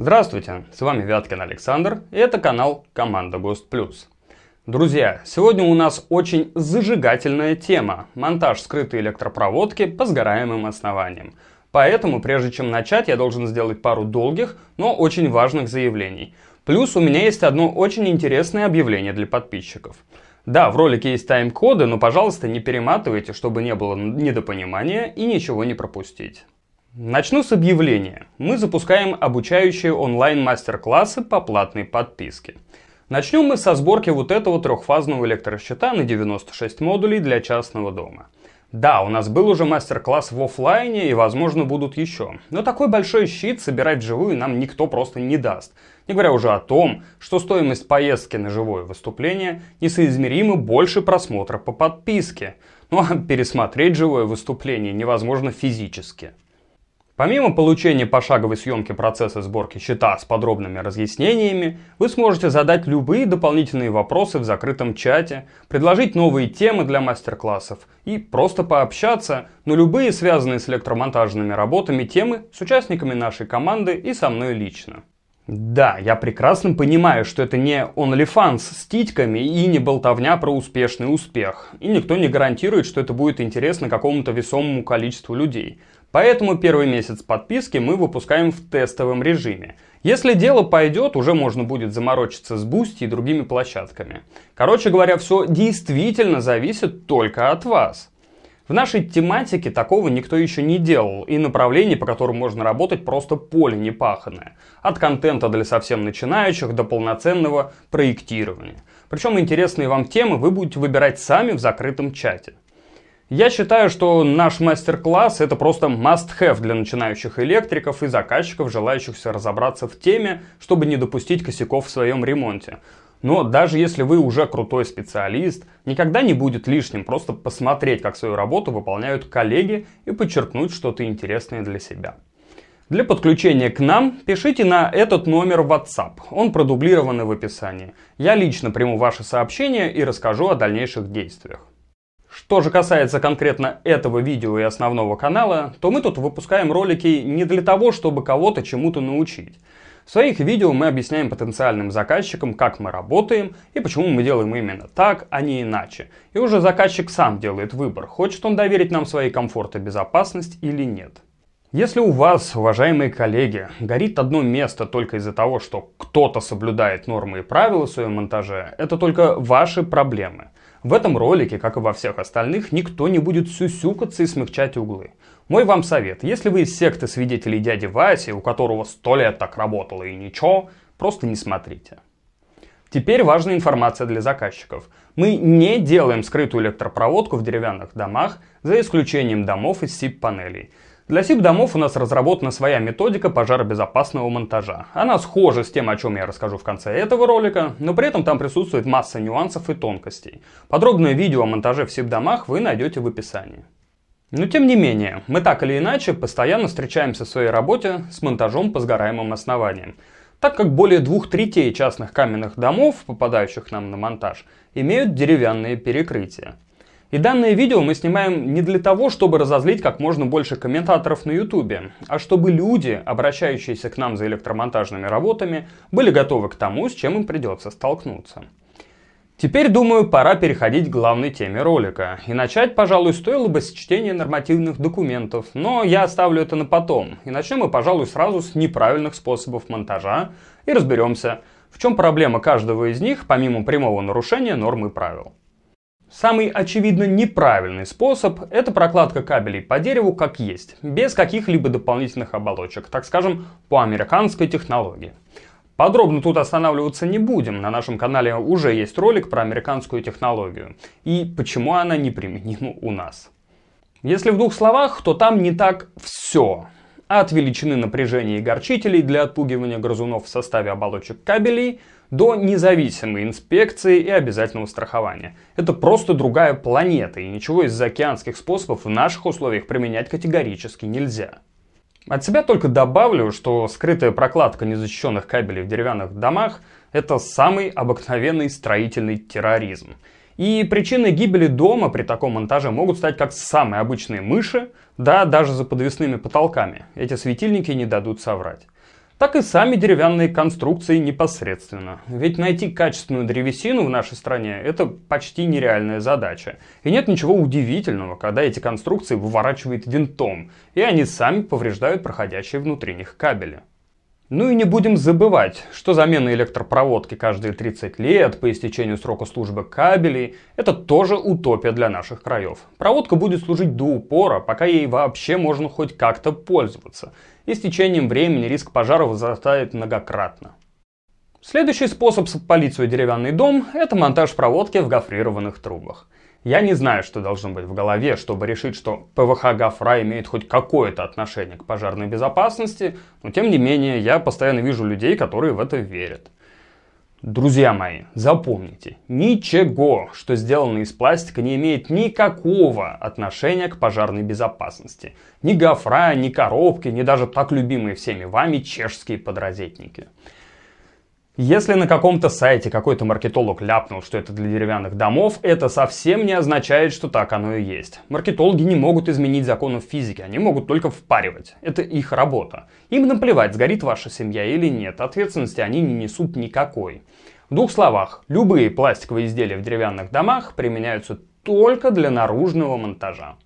Здравствуйте, с вами Вяткин Александр, и это канал Команда Гост Плюс. Друзья, сегодня у нас очень зажигательная тема – монтаж скрытой электропроводки по сгораемым основаниям. Поэтому, прежде чем начать, я должен сделать пару долгих, но очень важных заявлений. Плюс у меня есть одно очень интересное объявление для подписчиков. Да, в ролике есть тайм-коды, но, пожалуйста, не перематывайте, чтобы не было недопонимания и ничего не пропустить. Начну с объявления. Мы запускаем обучающие онлайн мастер-классы по платной подписке. Начнем мы со сборки вот этого трехфазного электросчета на 96 модулей для частного дома. Да, у нас был уже мастер-класс в офлайне и, возможно, будут еще. Но такой большой щит собирать живую нам никто просто не даст. Не говоря уже о том, что стоимость поездки на живое выступление несоизмеримо больше просмотра по подписке. Ну а пересмотреть живое выступление невозможно физически. Помимо получения пошаговой съемки процесса сборки счета с подробными разъяснениями, вы сможете задать любые дополнительные вопросы в закрытом чате, предложить новые темы для мастер-классов и просто пообщаться на любые связанные с электромонтажными работами темы с участниками нашей команды и со мной лично. Да, я прекрасно понимаю, что это не OnlyFans с титьками и не болтовня про успешный успех. И никто не гарантирует, что это будет интересно какому-то весомому количеству людей – Поэтому первый месяц подписки мы выпускаем в тестовом режиме. Если дело пойдет, уже можно будет заморочиться с Boosty и другими площадками. Короче говоря, все действительно зависит только от вас. В нашей тематике такого никто еще не делал, и направление, по которому можно работать, просто поле непаханное. От контента для совсем начинающих до полноценного проектирования. Причем интересные вам темы вы будете выбирать сами в закрытом чате. Я считаю, что наш мастер-класс это просто must-have для начинающих электриков и заказчиков, желающихся разобраться в теме, чтобы не допустить косяков в своем ремонте. Но даже если вы уже крутой специалист, никогда не будет лишним просто посмотреть, как свою работу выполняют коллеги и подчеркнуть что-то интересное для себя. Для подключения к нам пишите на этот номер WhatsApp, он продублирован в описании. Я лично приму ваши сообщения и расскажу о дальнейших действиях. Что же касается конкретно этого видео и основного канала, то мы тут выпускаем ролики не для того, чтобы кого-то чему-то научить. В своих видео мы объясняем потенциальным заказчикам, как мы работаем и почему мы делаем именно так, а не иначе. И уже заказчик сам делает выбор, хочет он доверить нам свои комфорт и безопасность или нет. Если у вас, уважаемые коллеги, горит одно место только из-за того, что кто-то соблюдает нормы и правила в своем монтаже, это только ваши проблемы. В этом ролике, как и во всех остальных, никто не будет сюсюкаться и смягчать углы. Мой вам совет, если вы из секты свидетелей дяди Васи, у которого сто лет так работало и ничего, просто не смотрите. Теперь важная информация для заказчиков. Мы не делаем скрытую электропроводку в деревянных домах, за исключением домов из СИП-панелей. Для СИП-домов у нас разработана своя методика пожаробезопасного монтажа. Она схожа с тем, о чем я расскажу в конце этого ролика, но при этом там присутствует масса нюансов и тонкостей. Подробное видео о монтаже в СИП-домах вы найдете в описании. Но тем не менее, мы так или иначе постоянно встречаемся в своей работе с монтажом по сгораемым основаниям, так как более двух третей частных каменных домов, попадающих нам на монтаж, имеют деревянные перекрытия. И данное видео мы снимаем не для того, чтобы разозлить как можно больше комментаторов на ютубе, а чтобы люди, обращающиеся к нам за электромонтажными работами, были готовы к тому, с чем им придется столкнуться. Теперь, думаю, пора переходить к главной теме ролика. И начать, пожалуй, стоило бы с чтения нормативных документов, но я оставлю это на потом. И начнем мы, пожалуй, сразу с неправильных способов монтажа и разберемся, в чем проблема каждого из них, помимо прямого нарушения норм и правил. Самый очевидно неправильный способ – это прокладка кабелей по дереву как есть, без каких-либо дополнительных оболочек, так скажем, по американской технологии. Подробно тут останавливаться не будем, на нашем канале уже есть ролик про американскую технологию и почему она неприменима у нас. Если в двух словах, то там не так все. От величины напряжения и горчителей для отпугивания грызунов в составе оболочек кабелей – до независимой инспекции и обязательного страхования. Это просто другая планета, и ничего из заокеанских способов в наших условиях применять категорически нельзя. От себя только добавлю, что скрытая прокладка незащищенных кабелей в деревянных домах – это самый обыкновенный строительный терроризм. И причиной гибели дома при таком монтаже могут стать как самые обычные мыши, да, даже за подвесными потолками. Эти светильники не дадут соврать так и сами деревянные конструкции непосредственно. Ведь найти качественную древесину в нашей стране – это почти нереальная задача. И нет ничего удивительного, когда эти конструкции выворачивает винтом, и они сами повреждают проходящие внутри них кабели. Ну и не будем забывать, что замена электропроводки каждые 30 лет по истечению срока службы кабелей – это тоже утопия для наших краев. Проводка будет служить до упора, пока ей вообще можно хоть как-то пользоваться – и с течением времени риск пожара возрастает многократно. Следующий способ подпалить свой деревянный дом – это монтаж проводки в гофрированных трубах. Я не знаю, что должно быть в голове, чтобы решить, что ПВХ гофра имеет хоть какое-то отношение к пожарной безопасности, но тем не менее я постоянно вижу людей, которые в это верят. Друзья мои, запомните, ничего, что сделано из пластика, не имеет никакого отношения к пожарной безопасности. Ни гофра, ни коробки, ни даже так любимые всеми вами чешские подрозетники. Если на каком-то сайте какой-то маркетолог ляпнул, что это для деревянных домов, это совсем не означает, что так оно и есть. Маркетологи не могут изменить законов физики, они могут только впаривать. Это их работа. Им наплевать, сгорит ваша семья или нет, ответственности они не несут никакой. В двух словах, любые пластиковые изделия в деревянных домах применяются только для наружного монтажа.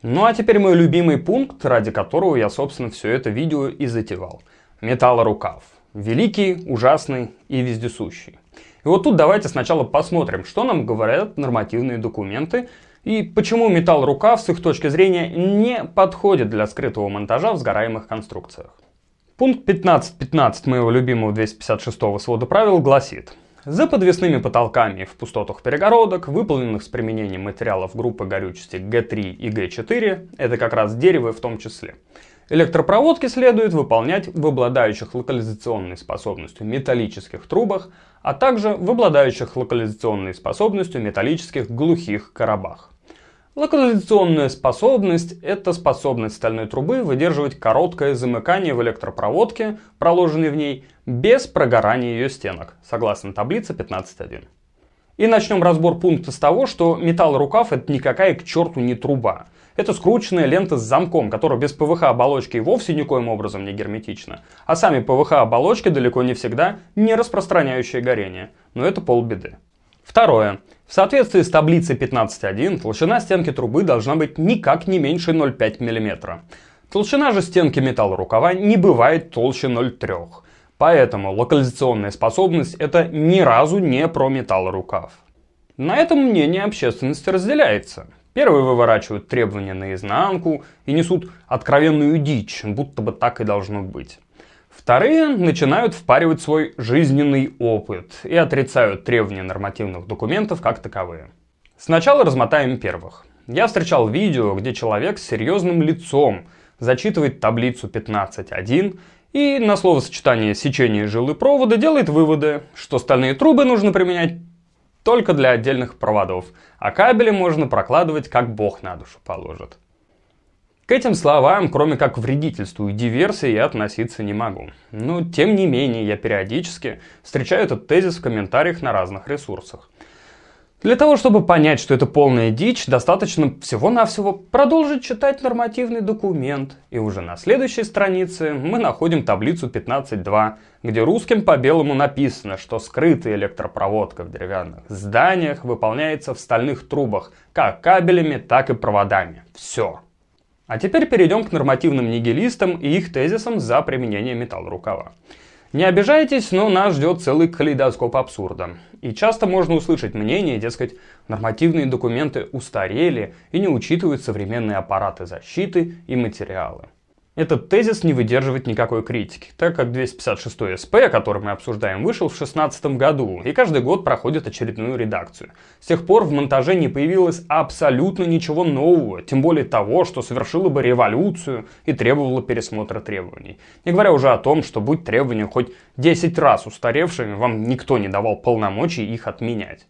Ну а теперь мой любимый пункт, ради которого я, собственно, все это видео и затевал. Металлорукав. Великий, ужасный и вездесущий. И вот тут давайте сначала посмотрим, что нам говорят нормативные документы и почему металл-рукав с их точки зрения не подходит для скрытого монтажа в сгораемых конструкциях. Пункт 15.15 моего любимого 256 свода правил гласит за подвесными потолками в пустотах перегородок, выполненных с применением материалов группы горючести G3 и G4, это как раз дерево в том числе, Электропроводки следует выполнять в обладающих локализационной способностью металлических трубах, а также в обладающих локализационной способностью металлических глухих коробах. Локализационная способность – это способность стальной трубы выдерживать короткое замыкание в электропроводке, проложенной в ней, без прогорания ее стенок, согласно таблице 15.1. И начнем разбор пункта с того, что металл рукав – это никакая к черту не труба – это скрученная лента с замком, которая без ПВХ-оболочки вовсе никоим образом не герметична. А сами ПВХ-оболочки далеко не всегда не распространяющие горение. Но это полбеды. Второе. В соответствии с таблицей 15.1 толщина стенки трубы должна быть никак не меньше 0,5 мм. Толщина же стенки рукава не бывает толще 0,3. Поэтому локализационная способность это ни разу не про металл рукав. На этом мнение общественности разделяется. Первые выворачивают требования наизнанку и несут откровенную дичь, будто бы так и должно быть. Вторые начинают впаривать свой жизненный опыт и отрицают требования нормативных документов как таковые. Сначала размотаем первых. Я встречал видео, где человек с серьезным лицом зачитывает таблицу 15.1 и на словосочетание «сечение жилы провода» делает выводы, что стальные трубы нужно применять только для отдельных проводов, а кабели можно прокладывать как бог на душу положит. К этим словам, кроме как вредительству и диверсии, я относиться не могу. Но, тем не менее, я периодически встречаю этот тезис в комментариях на разных ресурсах. Для того, чтобы понять, что это полная дичь, достаточно всего-навсего продолжить читать нормативный документ. И уже на следующей странице мы находим таблицу 15.2, где русским по белому написано, что скрытая электропроводка в деревянных зданиях выполняется в стальных трубах, как кабелями, так и проводами. Все. А теперь перейдем к нормативным нигилистам и их тезисам за применение металлорукава. рукава. Не обижайтесь, но нас ждет целый калейдоскоп абсурда. И часто можно услышать мнение, дескать, нормативные документы устарели и не учитывают современные аппараты защиты и материалы. Этот тезис не выдерживает никакой критики, так как 256 СП, который мы обсуждаем, вышел в 2016 году и каждый год проходит очередную редакцию. С тех пор в монтаже не появилось абсолютно ничего нового, тем более того, что совершило бы революцию и требовало пересмотра требований. Не говоря уже о том, что будь требования хоть 10 раз устаревшими, вам никто не давал полномочий их отменять.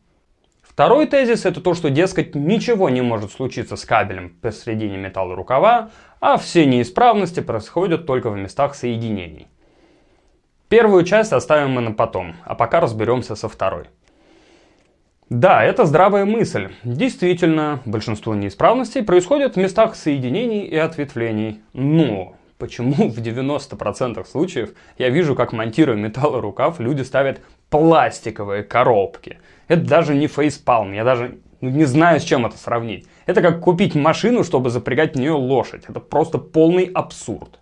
Второй тезис это то, что, дескать, ничего не может случиться с кабелем посредине металла рукава, а все неисправности происходят только в местах соединений. Первую часть оставим мы на потом, а пока разберемся со второй. Да, это здравая мысль. Действительно, большинство неисправностей происходят в местах соединений и ответвлений. Но почему в 90% случаев я вижу, как монтируя металлорукав, люди ставят пластиковые коробки. Это даже не фейспалм, я даже ну, не знаю, с чем это сравнить. Это как купить машину, чтобы запрягать в нее лошадь. Это просто полный абсурд.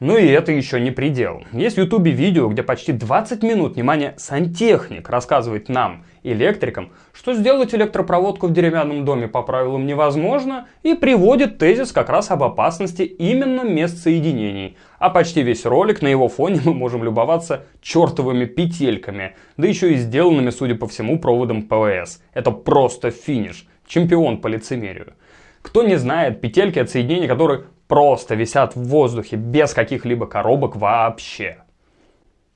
Ну и это еще не предел. Есть в Ютубе видео, где почти 20 минут, внимание, сантехник рассказывает нам, электрикам, что сделать электропроводку в деревянном доме по правилам невозможно и приводит тезис как раз об опасности именно мест соединений, а почти весь ролик на его фоне мы можем любоваться чертовыми петельками, да еще и сделанными, судя по всему, проводом ПВС. Это просто финиш. Чемпион по лицемерию. Кто не знает, петельки от соединений, которые просто висят в воздухе, без каких-либо коробок вообще.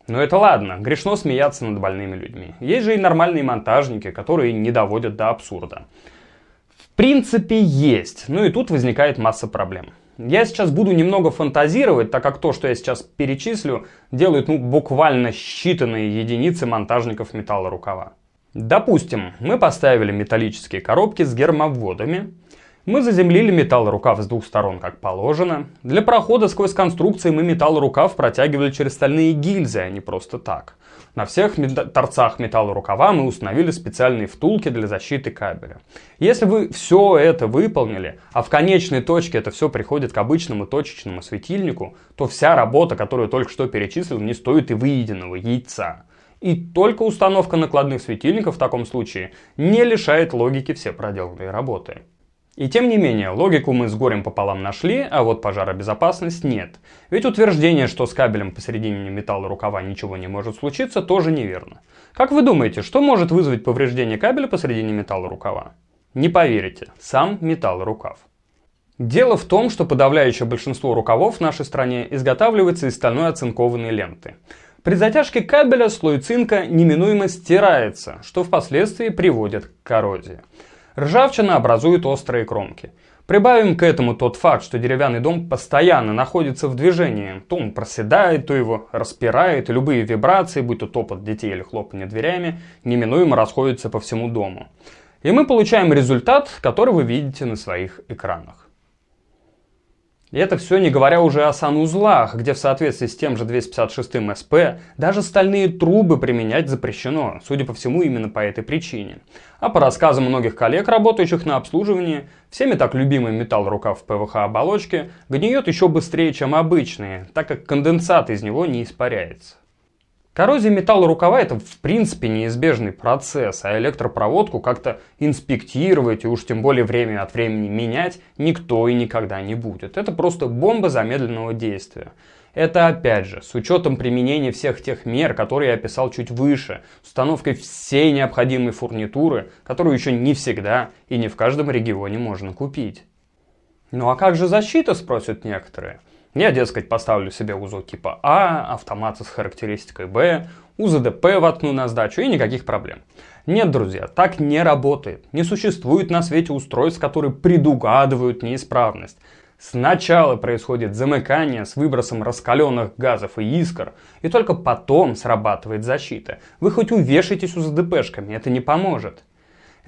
Но это ладно, грешно смеяться над больными людьми. Есть же и нормальные монтажники, которые не доводят до абсурда. В принципе, есть, но ну и тут возникает масса проблем. Я сейчас буду немного фантазировать, так как то, что я сейчас перечислю, делают ну, буквально считанные единицы монтажников металлорукава. Допустим, мы поставили металлические коробки с гермоводами, мы заземлили металлорукав с двух сторон, как положено. Для прохода сквозь конструкции мы металлорукав протягивали через стальные гильзы, а не просто так. На всех мет торцах металлорукава мы установили специальные втулки для защиты кабеля. Если вы все это выполнили, а в конечной точке это все приходит к обычному точечному светильнику, то вся работа, которую только что перечислил, не стоит и выеденного яйца. И только установка накладных светильников в таком случае не лишает логики все проделанные работы. И тем не менее, логику мы с горем пополам нашли, а вот пожаробезопасность нет. Ведь утверждение, что с кабелем посередине металла рукава ничего не может случиться, тоже неверно. Как вы думаете, что может вызвать повреждение кабеля посередине металла рукава? Не поверите, сам металл рукав. Дело в том, что подавляющее большинство рукавов в нашей стране изготавливается из стальной оцинкованной ленты. При затяжке кабеля слой цинка неминуемо стирается, что впоследствии приводит к коррозии. Ржавчина образует острые кромки. Прибавим к этому тот факт, что деревянный дом постоянно находится в движении. То он проседает, то его распирает, и любые вибрации, будь то топот детей или хлопанье дверями, неминуемо расходятся по всему дому. И мы получаем результат, который вы видите на своих экранах. И это все не говоря уже о санузлах, где в соответствии с тем же 256 СП даже стальные трубы применять запрещено, судя по всему именно по этой причине. А по рассказам многих коллег, работающих на обслуживании, всеми так любимый металл рукав ПВХ оболочки гниет еще быстрее, чем обычные, так как конденсат из него не испаряется. Коррозия металла рукава – это в принципе неизбежный процесс, а электропроводку как-то инспектировать и уж тем более время от времени менять никто и никогда не будет. Это просто бомба замедленного действия. Это опять же, с учетом применения всех тех мер, которые я описал чуть выше, установкой всей необходимой фурнитуры, которую еще не всегда и не в каждом регионе можно купить. Ну а как же защита, спросят некоторые – я, дескать, поставлю себе УЗО типа А, автомат с характеристикой Б, УЗДП воткну на сдачу и никаких проблем. Нет, друзья, так не работает. Не существует на свете устройств, которые предугадывают неисправность. Сначала происходит замыкание с выбросом раскаленных газов и искр, и только потом срабатывает защита. Вы хоть увешайтесь УЗДПшками, это не поможет.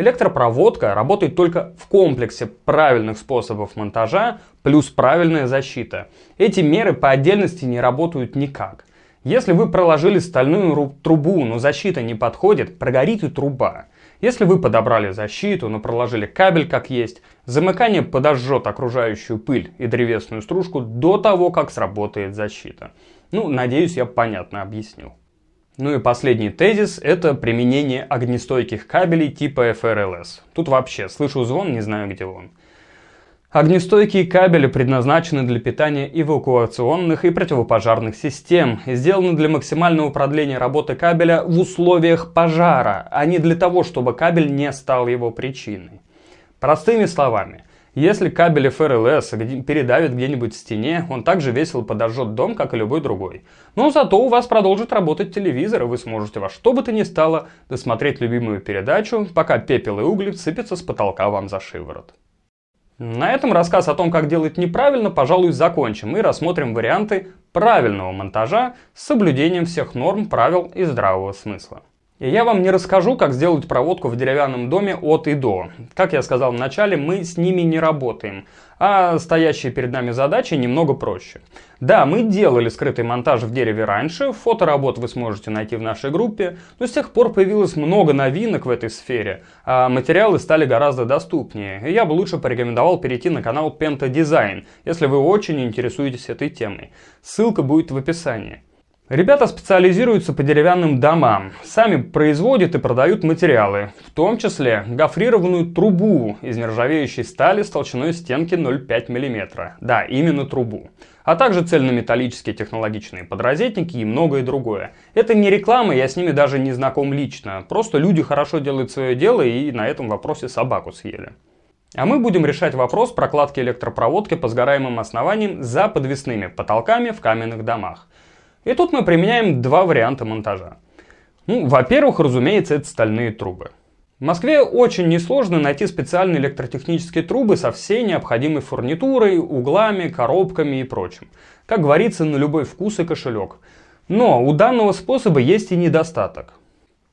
Электропроводка работает только в комплексе правильных способов монтажа плюс правильная защита. Эти меры по отдельности не работают никак. Если вы проложили стальную трубу, но защита не подходит, прогорит и труба. Если вы подобрали защиту, но проложили кабель как есть, замыкание подожжет окружающую пыль и древесную стружку до того, как сработает защита. Ну, надеюсь, я понятно объяснил. Ну и последний тезис – это применение огнестойких кабелей типа FRLS. Тут вообще слышу звон, не знаю где он. Огнестойкие кабели предназначены для питания эвакуационных и противопожарных систем и сделаны для максимального продления работы кабеля в условиях пожара, а не для того, чтобы кабель не стал его причиной. Простыми словами – если кабель ФРЛС передавит где-нибудь в стене, он также весело подожжет дом, как и любой другой. Но зато у вас продолжит работать телевизор, и вы сможете во что бы то ни стало досмотреть любимую передачу, пока пепел и угли сыпятся с потолка вам за шиворот. На этом рассказ о том, как делать неправильно, пожалуй, закончим и рассмотрим варианты правильного монтажа с соблюдением всех норм, правил и здравого смысла. Я вам не расскажу, как сделать проводку в деревянном доме от и до. Как я сказал в начале, мы с ними не работаем, а стоящие перед нами задачи немного проще. Да, мы делали скрытый монтаж в дереве раньше, фоторабот вы сможете найти в нашей группе, но с тех пор появилось много новинок в этой сфере, а материалы стали гораздо доступнее, и я бы лучше порекомендовал перейти на канал Penta Design, если вы очень интересуетесь этой темой. Ссылка будет в описании. Ребята специализируются по деревянным домам, сами производят и продают материалы, в том числе гофрированную трубу из нержавеющей стали с толщиной стенки 0,5 мм. Да, именно трубу. А также цельнометаллические технологичные подрозетники и многое другое. Это не реклама, я с ними даже не знаком лично. Просто люди хорошо делают свое дело и на этом вопросе собаку съели. А мы будем решать вопрос прокладки электропроводки по сгораемым основаниям за подвесными потолками в каменных домах. И тут мы применяем два варианта монтажа. Ну, во-первых, разумеется, это стальные трубы. В Москве очень несложно найти специальные электротехнические трубы со всей необходимой фурнитурой, углами, коробками и прочим. Как говорится, на любой вкус и кошелек. Но у данного способа есть и недостаток.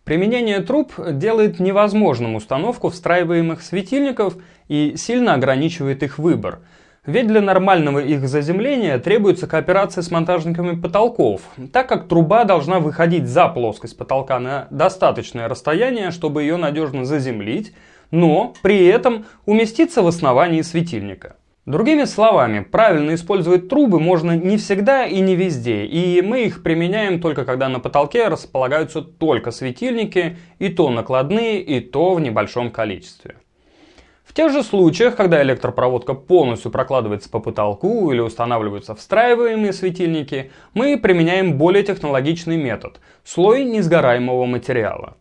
Применение труб делает невозможным установку встраиваемых светильников и сильно ограничивает их выбор – ведь для нормального их заземления требуется кооперация с монтажниками потолков, так как труба должна выходить за плоскость потолка на достаточное расстояние, чтобы ее надежно заземлить, но при этом уместиться в основании светильника. Другими словами, правильно использовать трубы можно не всегда и не везде, и мы их применяем только когда на потолке располагаются только светильники, и то накладные, и то в небольшом количестве тех же случаях, когда электропроводка полностью прокладывается по потолку или устанавливаются встраиваемые светильники, мы применяем более технологичный метод – слой несгораемого материала.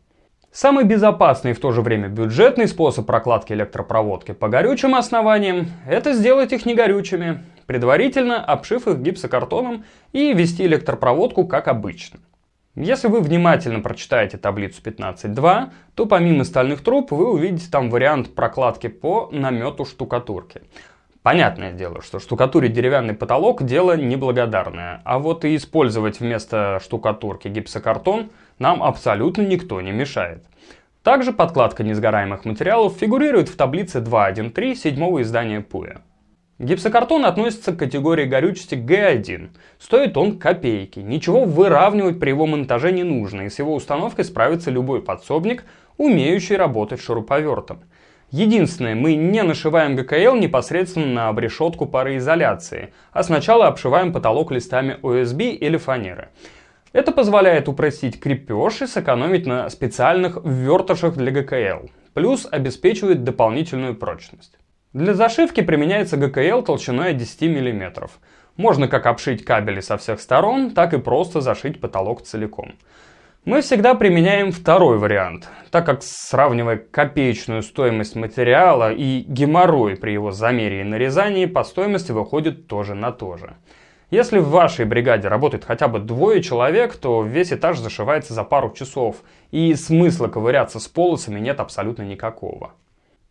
Самый безопасный и в то же время бюджетный способ прокладки электропроводки по горючим основаниям – это сделать их негорючими, предварительно обшив их гипсокартоном и вести электропроводку как обычно – если вы внимательно прочитаете таблицу 15.2, то помимо стальных труб вы увидите там вариант прокладки по намету штукатурки. Понятное дело, что штукатурить деревянный потолок – дело неблагодарное, а вот и использовать вместо штукатурки гипсокартон нам абсолютно никто не мешает. Также подкладка несгораемых материалов фигурирует в таблице 2.1.3 седьмого издания ПУЭ. Гипсокартон относится к категории горючести Г1. Стоит он копейки, ничего выравнивать при его монтаже не нужно, и с его установкой справится любой подсобник, умеющий работать шуруповертом. Единственное, мы не нашиваем ГКЛ непосредственно на обрешетку пароизоляции, а сначала обшиваем потолок листами ОСБ или фанеры. Это позволяет упростить крепеж и сэкономить на специальных ввертышах для ГКЛ. Плюс обеспечивает дополнительную прочность. Для зашивки применяется ГКЛ толщиной от 10 мм. Можно как обшить кабели со всех сторон, так и просто зашить потолок целиком. Мы всегда применяем второй вариант, так как сравнивая копеечную стоимость материала и геморрой при его замере и нарезании, по стоимости выходит тоже на то же. Если в вашей бригаде работает хотя бы двое человек, то весь этаж зашивается за пару часов, и смысла ковыряться с полосами нет абсолютно никакого.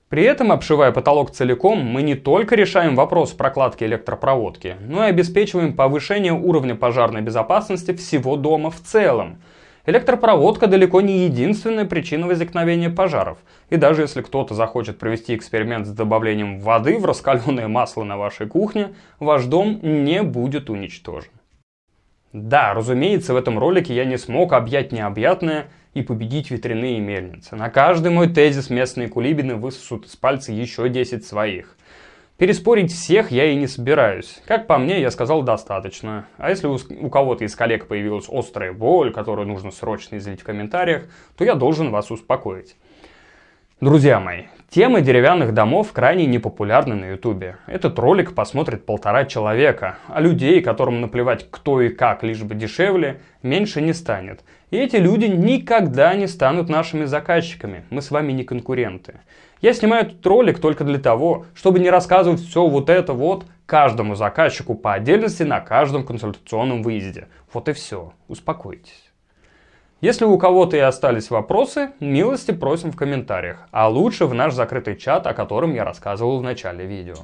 При этом, обшивая потолок целиком, мы не только решаем вопрос прокладки электропроводки, но и обеспечиваем повышение уровня пожарной безопасности всего дома в целом. Электропроводка далеко не единственная причина возникновения пожаров. И даже если кто-то захочет провести эксперимент с добавлением воды в раскаленное масло на вашей кухне, ваш дом не будет уничтожен. Да, разумеется, в этом ролике я не смог объять необъятное – и победить ветряные мельницы. На каждый мой тезис местные кулибины высосут из пальца еще 10 своих. Переспорить всех я и не собираюсь. Как по мне, я сказал достаточно. А если у, кого-то из коллег появилась острая боль, которую нужно срочно излить в комментариях, то я должен вас успокоить. Друзья мои, Темы деревянных домов крайне непопулярны на ютубе. Этот ролик посмотрит полтора человека, а людей, которым наплевать кто и как, лишь бы дешевле, меньше не станет. И эти люди никогда не станут нашими заказчиками, мы с вами не конкуренты. Я снимаю этот ролик только для того, чтобы не рассказывать все вот это вот каждому заказчику по отдельности на каждом консультационном выезде. Вот и все, успокойтесь. Если у кого-то и остались вопросы, милости просим в комментариях, а лучше в наш закрытый чат, о котором я рассказывал в начале видео.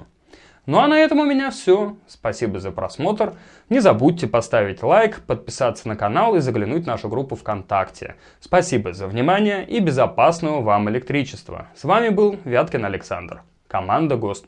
Ну а на этом у меня все. Спасибо за просмотр. Не забудьте поставить лайк, подписаться на канал и заглянуть в нашу группу ВКонтакте. Спасибо за внимание и безопасного вам электричества. С вами был Вяткин Александр, команда ГОСТ+.